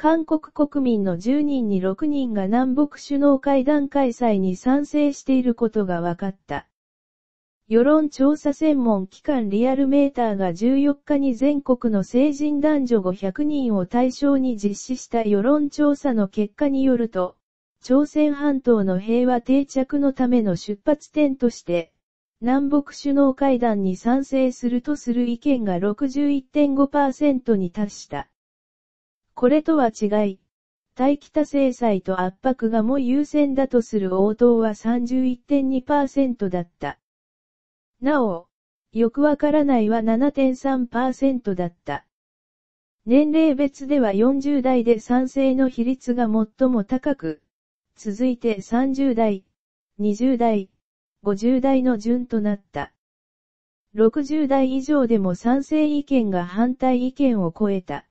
韓国国民の10人に6人が南北首脳会談開催に賛成していることが分かった。世論調査専門機関リアルメーターが14日に全国の成人男女500人を対象に実施した世論調査の結果によると、朝鮮半島の平和定着のための出発点として、南北首脳会談に賛成するとする意見が61.5%に達した。これとは違い、大北制裁と圧迫がも優先だとする応答は31.2%だった。なお、よくわからないは7.3%だった。年齢別では40代で賛成の比率が最も高く、続いて30代、20代、50代の順となった。60代以上でも賛成意見が反対意見を超えた。